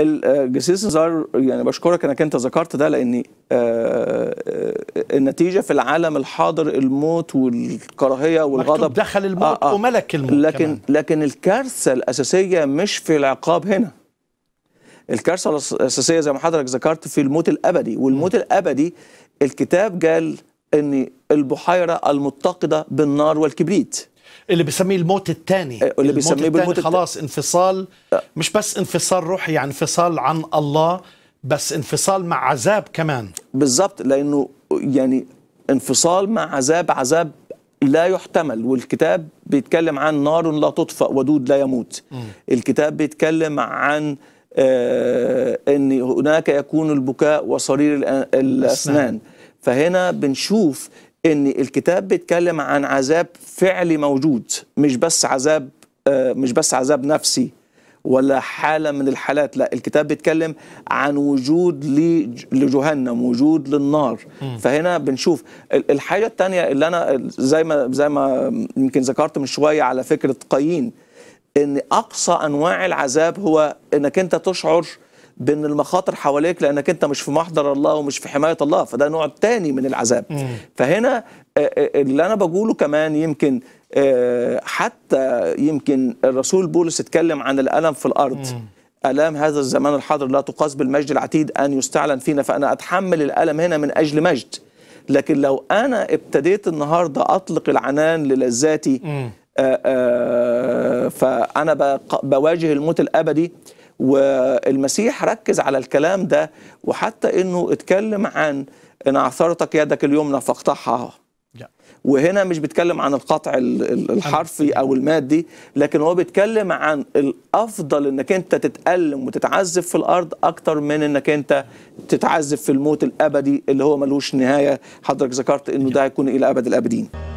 الجسيس آه، نزار يعني بشكرك انك انت ذكرت ده لان آه، آه، النتيجه في العالم الحاضر الموت والكراهيه والغضب دخل الموت آه آه وملك الموت لكن كمان. لكن الكارثه الاساسيه مش في العقاب هنا الكارثه الاساسيه زي ما حضرتك ذكرت في الموت الابدي والموت م. الابدي الكتاب قال ان البحيره المتقده بالنار والكبريت اللي بيسميه الموت الثاني إيه، اللي بيسميه بالموت خلاص انفصال آه. مش بس انفصال روحي يعني انفصال عن الله بس انفصال مع عذاب كمان بالظبط لانه يعني انفصال مع عذاب عذاب لا يحتمل والكتاب بيتكلم عن نار لا تطفأ ودود لا يموت م. الكتاب بيتكلم عن آه ان هناك يكون البكاء وصرير الاسنان فهنا بنشوف ان الكتاب بيتكلم عن عذاب فعلي موجود مش بس عذاب آه، مش بس عذاب نفسي ولا حالة من الحالات لا الكتاب بيتكلم عن وجود لجهنم وجود للنار م. فهنا بنشوف الحاجة الثانية اللي أنا زي ما زي ما يمكن ذكرت من شوية على فكرة قايين إن أقصى أنواع العذاب هو إنك أنت تشعر بان المخاطر حواليك لانك انت مش في محضر الله ومش في حمايه الله فده نوع تاني من العذاب مم. فهنا آه، آه، اللي انا بقوله كمان يمكن آه، حتى يمكن الرسول بولس اتكلم عن الالم في الارض مم. الام هذا الزمان الحاضر لا تقاس بالمجد العتيد ان يستعلن فينا فانا اتحمل الالم هنا من اجل مجد لكن لو انا ابتديت النهارده اطلق العنان للذاتي فانا بواجه الموت الابدي والمسيح ركز على الكلام ده وحتى انه اتكلم عن ان عثرتك يدك اليمنى فاقطعها وهنا مش بيتكلم عن القطع الحرفي او المادي لكن هو بيتكلم عن الافضل انك انت تتالم وتتعذب في الارض اكتر من انك انت تتعذب في الموت الابدي اللي هو ملوش نهايه حضرتك ذكرت انه ده هيكون الى ابد الابدين